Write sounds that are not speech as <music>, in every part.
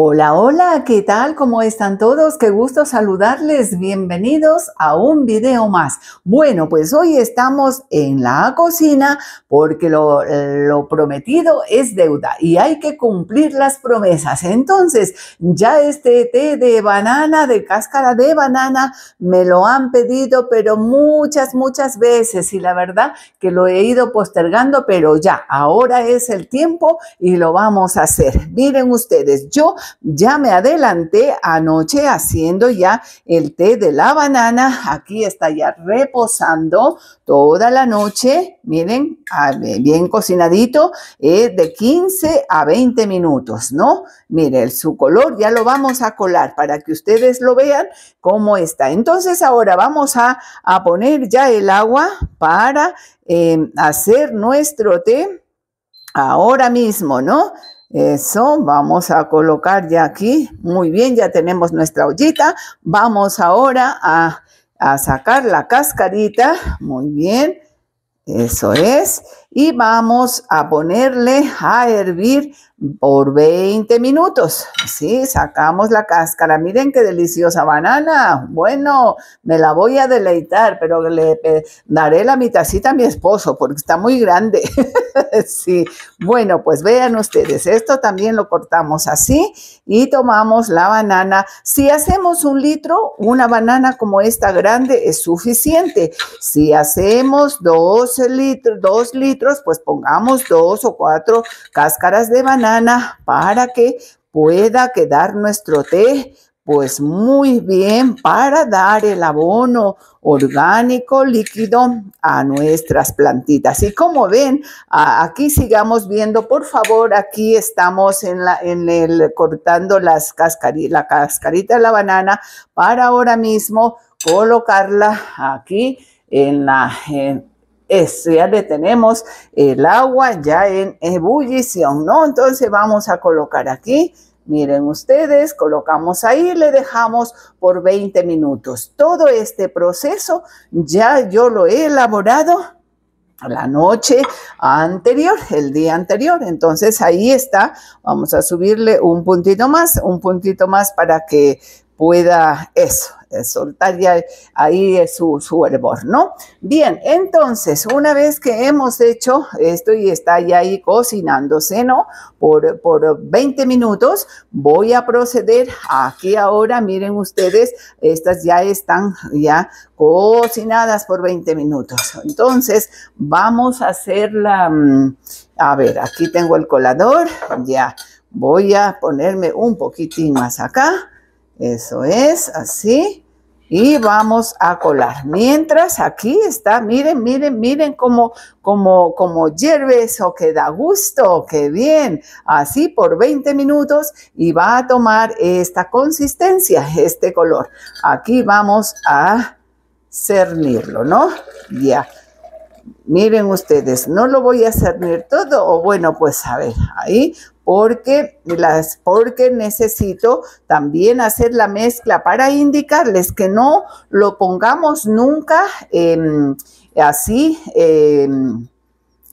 Hola, hola, ¿qué tal? ¿Cómo están todos? Qué gusto saludarles. Bienvenidos a un video más. Bueno, pues hoy estamos en la cocina porque lo, prometido es deuda y hay que cumplir las promesas. Entonces, ya este té de banana, de cáscara de banana, me lo han pedido, pero muchas, muchas veces y la verdad que lo he ido postergando, pero ya, ahora es el tiempo y lo vamos a hacer. Miren ustedes, yo ya me adelanté anoche haciendo ya el té de la banana. Aquí está ya reposando toda la noche. Miren, ah, bien cocinadito, eh, de 15 a 20 minutos, ¿no? Miren, su color ya lo vamos a colar para que ustedes lo vean cómo está. Entonces ahora vamos a, poner ya el agua para em, hacer nuestro té ahora mismo, ¿no? Eso, vamos a colocar ya aquí. Muy bien, ya tenemos nuestra ollita. Vamos ahora a, a sacar la cascarita. Muy bien, eso es y vamos a ponerle a hervir por 20 minutos. Sí, sacamos la cáscara. Miren qué deliciosa banana. Bueno, me la voy a deleitar, pero le daré la mitacita a mi esposo porque está muy grande. <laughs> sí, bueno, pues vean ustedes, esto también lo cortamos así y tomamos la banana. Si hacemos un litro, una banana como esta grande es suficiente. Si hacemos dos litros, dos litros, pues pongamos dos o cuatro cáscaras de banana para que pueda quedar nuestro té pues muy bien para dar el abono orgánico líquido a nuestras plantitas. Y como ven, aquí sigamos viendo, por favor, aquí estamos en la, en el, cortando las cascari, la cascarita de la banana para ahora mismo colocarla aquí en la ya le tenemos el agua ya en ebullición, ¿no? Entonces vamos a colocar aquí Miren ustedes, colocamos ahí, le dejamos por 20 minutos. Todo este proceso ya yo lo he elaborado la noche anterior, el día anterior. Entonces ahí está. Vamos a subirle un puntito más, un puntito más para que pueda eso, eh, soltar ya ahí eh, su, su hervor, ¿no? Bien, entonces, una vez que hemos hecho esto y está ya ahí cocinándose, ¿no? Por, por 20 minutos, voy a proceder aquí ahora, miren ustedes, estas ya están ya cocinadas por 20 minutos. Entonces, vamos a hacer la, mm, a ver, aquí tengo el colador, ya voy a ponerme un poquitín más acá eso es, así. Y vamos a colar. Mientras aquí está, miren, miren, miren cómo, como hierve eso, que da gusto, qué bien. Así por 20 minutos y va a tomar esta consistencia, <laughs> este color. Aquí vamos a cernirlo, ¿no? Ya. Miren ustedes, no lo voy a cernir todo, o bueno, pues a ver, ahí porque, las, porque necesito también hacer la mezcla para indicarles que no lo pongamos nunca así. Eh,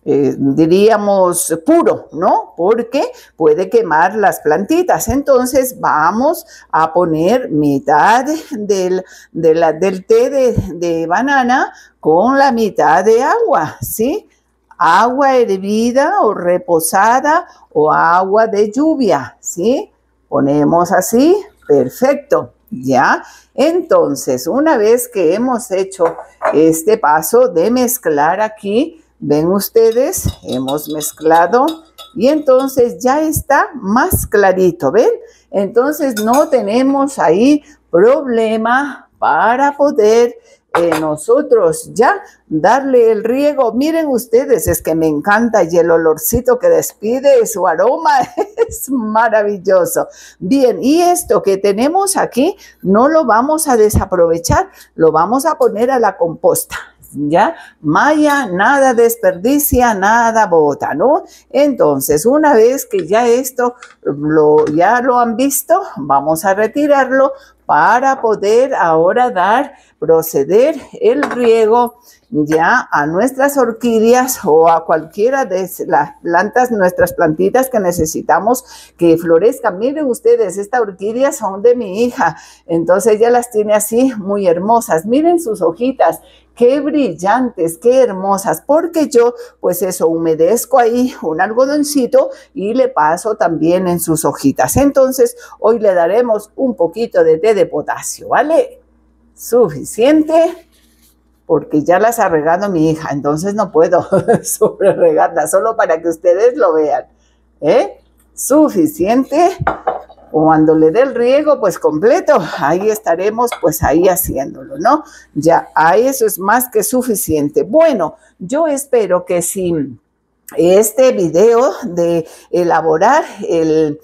diríamos, puro, ¿no? Porque puede quemar las plantitas. Entonces vamos a poner mitad del, té de banana con la mitad de agua, ¿sí? agua hervida o reposada o agua de lluvia, ¿sí? Ponemos así, perfecto, ¿ya? Entonces, una vez que hemos hecho este paso de mezclar aquí, ven ustedes, hemos mezclado y entonces ya está más clarito, ¿ven? Entonces no tenemos ahí problema para poder nosotros ya darle el riego. Miren ustedes, es que me encanta y el olorcito que despide, su aroma <laughs> es maravilloso. Bien, y esto que tenemos aquí no lo vamos a desaprovechar, lo vamos a poner a la composta. ¿ya? Maya nada desperdicia, nada bota, ¿no? Entonces, una vez que ya esto lo, ya lo han visto, vamos a retirarlo para poder ahora dar, proceder el riego ya a nuestras orquídeas o a cualquiera de las plantas, nuestras plantitas que necesitamos que florezcan. Miren ustedes, estas orquídeas son de mi hija, entonces ella las tiene así muy hermosas. Miren sus hojitas qué brillantes, qué hermosas, porque yo pues eso humedezco ahí un algodoncito y le paso también en sus hojitas. Entonces hoy le daremos un poquito de té de potasio, ¿vale? Suficiente porque ya las ha regado mi hija, entonces no puedo <laughs> sobre solo para que ustedes lo vean. ¿Eh? Suficiente cuando le dé el riego, pues completo, ahí estaremos, pues ahí haciéndolo, ¿no? Ya, a eso es más que suficiente. Bueno, yo espero que sí este video de elaborar el,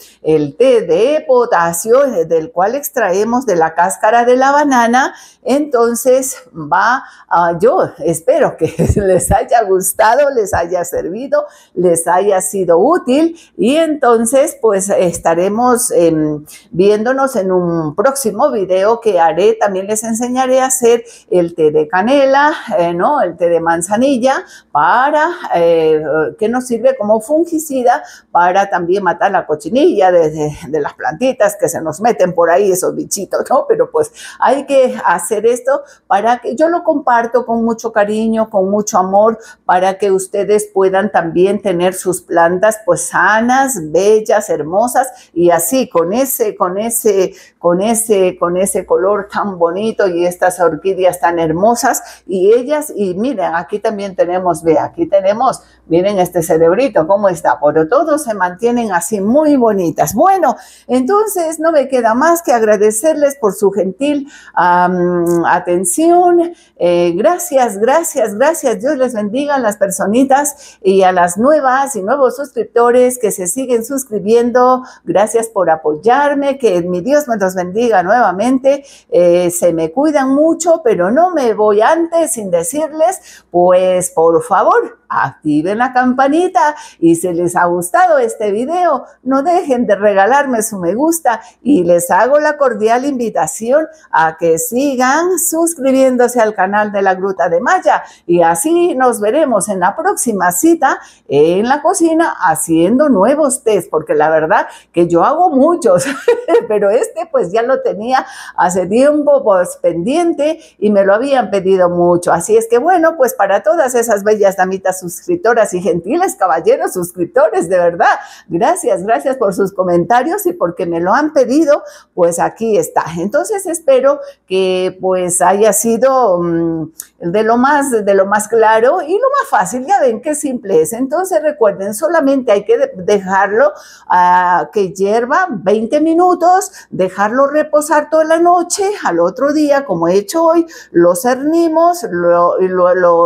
té de potasio eh, del cual extraemos de la cáscara de la banana. Entonces va, a yo espero que <laughs> les haya gustado, les haya servido, les haya sido útil y entonces pues estaremos em, viéndonos en un próximo video que haré. También les enseñaré a hacer el té de canela, eh, ¿no? El té de manzanilla para... Eh, que nos sirve como fungicida para también matar la cochinilla de, las plantitas que se nos meten por ahí, esos bichitos, ¿no? Pero pues hay que hacer esto para que yo lo comparto con mucho cariño, con mucho amor, para que ustedes puedan también tener sus plantas pues sanas, bellas, hermosas y así con ese, con ese, con ese, con ese color tan bonito y estas orquídeas tan hermosas y ellas, y miren, aquí también tenemos, ve, aquí tenemos, miren, este cerebrito, ¿cómo está? Pero todos se mantienen así muy bonitas. Bueno, entonces no me queda más que agradecerles por su gentil atención. Eh, gracias, gracias, gracias. Dios les bendiga a las personitas y a las nuevas y nuevos suscriptores que se siguen suscribiendo. Gracias por apoyarme. Que mi Dios me los bendiga nuevamente. Eh, se me cuidan mucho, pero no me voy antes sin decirles, pues por favor, activen la campanita y si les ha gustado este video, no dejen de regalarme su me gusta y les hago la cordial invitación a que sigan suscribiéndose al canal de la Gruta de Maya y así nos veremos en la próxima cita en la cocina haciendo nuevos test, porque la verdad que yo hago muchos, <laughs> pero este pues ya lo tenía hace tiempo pues, pendiente y me lo habían pedido mucho. Así es que bueno, pues para todas esas bellas damitas suscriptoras y gentiles caballeros suscriptores, de verdad. Gracias, gracias por sus comentarios y porque me lo han pedido, pues aquí está. Entonces espero que pues haya sido mm, de lo más de lo más claro y lo más fácil, ya ven qué simple es. Entonces recuerden, solamente hay que dejarlo ah, que hierva 20 minutos, dejarlo reposar toda la noche, al otro día, como he hecho hoy, lo cernimos, lo,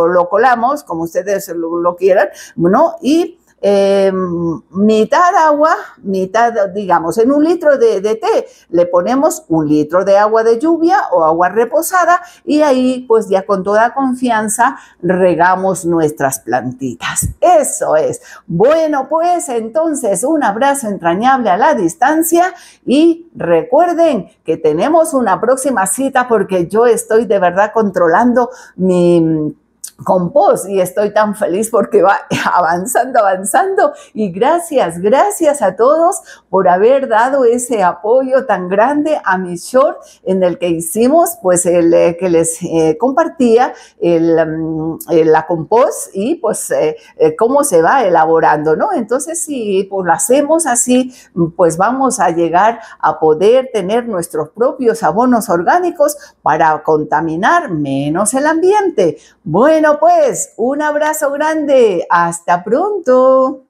lo colamos, como ustedes lo lo, quieran, ¿no? Y em, mitad agua, mitad, digamos, en un litro de, de, té le ponemos un litro de agua de lluvia o agua reposada y ahí pues ya con toda confianza regamos nuestras plantitas. Eso es. Bueno, pues entonces un abrazo entrañable a la distancia y recuerden que tenemos una próxima cita porque yo estoy de verdad controlando mi Compost y estoy tan feliz porque va <laughs> avanzando, avanzando. Y gracias, gracias a todos por haber dado ese apoyo tan grande a mi short en el que hicimos, pues el eh, que les eh, compartía mm, eh, la compost y pues cómo se va elaborando, ¿no? Entonces, si pues lo hacemos así, pues vamos a llegar a poder tener nuestros propios abonos orgánicos para contaminar menos el ambiente. Bueno, pues un abrazo grande. Hasta pronto.